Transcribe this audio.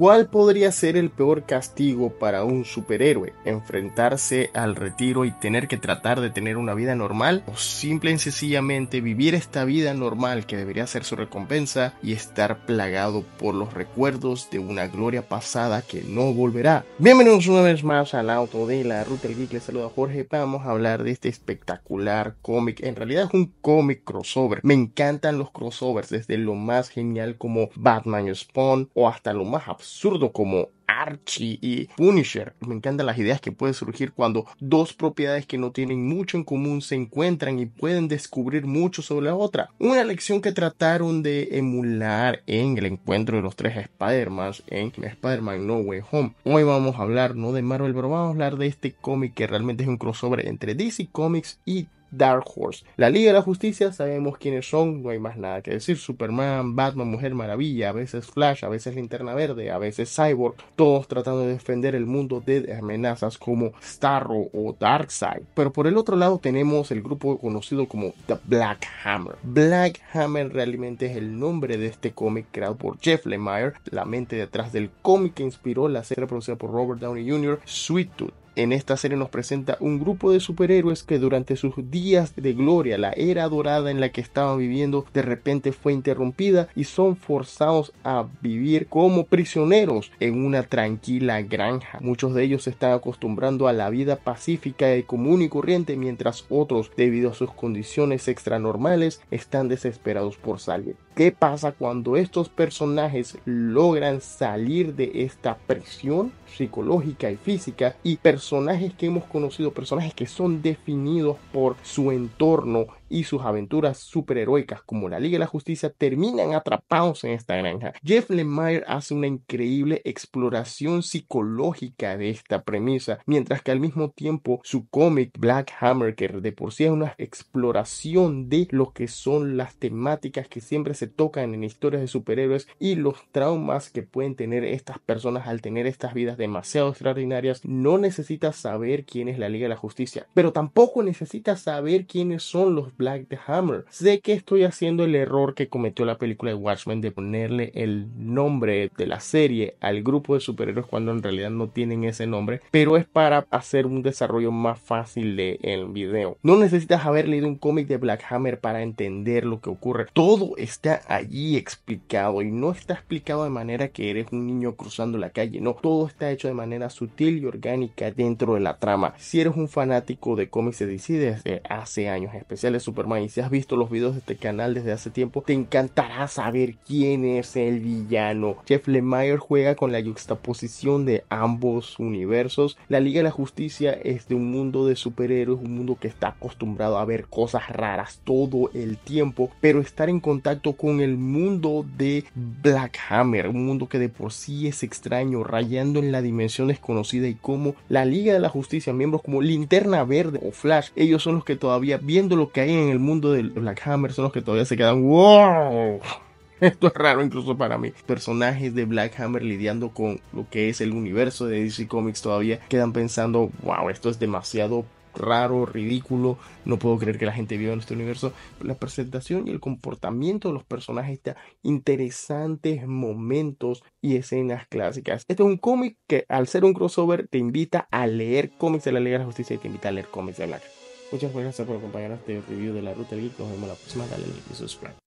¿Cuál podría ser el peor castigo para un superhéroe? ¿Enfrentarse al retiro y tener que tratar de tener una vida normal? ¿O simple y sencillamente vivir esta vida normal que debería ser su recompensa y estar plagado por los recuerdos de una gloria pasada que no volverá? Bienvenidos una vez más al auto de la Ruta del Geek. Les saluda Jorge. Vamos a hablar de este espectacular cómic. En realidad es un cómic crossover. Me encantan los crossovers, desde lo más genial como Batman y Spawn o hasta lo más absurdo absurdo como Archie y Punisher. Me encantan las ideas que pueden surgir cuando dos propiedades que no tienen mucho en común se encuentran y pueden descubrir mucho sobre la otra. Una lección que trataron de emular en el encuentro de los tres Spider-Man en Spider-Man No Way Home. Hoy vamos a hablar no de Marvel, pero vamos a hablar de este cómic que realmente es un crossover entre DC Comics y Dark Horse. La Liga de la Justicia, sabemos quiénes son, no hay más nada que decir. Superman, Batman, Mujer Maravilla, a veces Flash, a veces Linterna Verde, a veces Cyborg, todos tratando de defender el mundo de amenazas como Starro o Darkseid. Pero por el otro lado tenemos el grupo conocido como The Black Hammer. Black Hammer realmente es el nombre de este cómic creado por Jeff Lemire, la mente detrás del cómic que inspiró la serie producida por Robert Downey Jr., Sweet Tooth. En esta serie nos presenta un grupo de superhéroes que durante sus días de gloria, la era dorada en la que estaban viviendo, de repente fue interrumpida y son forzados a vivir como prisioneros en una tranquila granja. Muchos de ellos se están acostumbrando a la vida pacífica y común y corriente, mientras otros, debido a sus condiciones extranormales, están desesperados por salir. ¿Qué pasa cuando estos personajes logran salir de esta presión psicológica y física y personajes que hemos conocido, personajes que son definidos por su entorno y sus aventuras superheroicas como la Liga de la Justicia terminan atrapados en esta granja. Jeff Lemire hace una increíble exploración psicológica de esta premisa, mientras que al mismo tiempo su cómic Black Hammer, que de por sí es una exploración de lo que son las temáticas que siempre se tocan en historias de superhéroes y los traumas que pueden tener estas personas al tener estas vidas demasiado extraordinarias, no necesita saber quién es la Liga de la Justicia, pero tampoco necesita saber quiénes son los Black Hammer. Sé que estoy haciendo el error que cometió la película de Watchmen de ponerle el nombre de la serie al grupo de superhéroes cuando en realidad no tienen ese nombre, pero es para hacer un desarrollo más fácil del el video. No necesitas haber leído un cómic de Black Hammer para entender lo que ocurre. Todo está allí explicado y no está explicado de manera que eres un niño cruzando la calle, no, todo está hecho de manera sutil y orgánica dentro de la trama. Si eres un fanático de cómics Se decide hace años especiales, Superman. Y si has visto los videos de este canal desde hace tiempo, te encantará saber quién es el villano. Jeff Lemire juega con la juxtaposición de ambos universos. La Liga de la Justicia es de un mundo de superhéroes, un mundo que está acostumbrado a ver cosas raras todo el tiempo, pero estar en contacto con el mundo de Black Hammer, un mundo que de por sí es extraño, rayando en la dimensión desconocida y como la Liga de la Justicia, miembros como Linterna Verde o Flash, ellos son los que todavía viendo lo que hay en el mundo del Black Hammer son los que todavía se quedan, wow, esto es raro incluso para mí. Personajes de Black Hammer lidiando con lo que es el universo de DC Comics todavía quedan pensando, wow, esto es demasiado raro, ridículo, no puedo creer que la gente viva en este universo. La presentación y el comportamiento de los personajes está interesantes momentos y escenas clásicas. Este es un cómic que al ser un crossover te invita a leer cómics de la Liga de la Justicia y te invita a leer cómics de Black Muchas gracias por acompañarnos este review de la Ruta Geek. Nos vemos la próxima. Dale like y subscribe.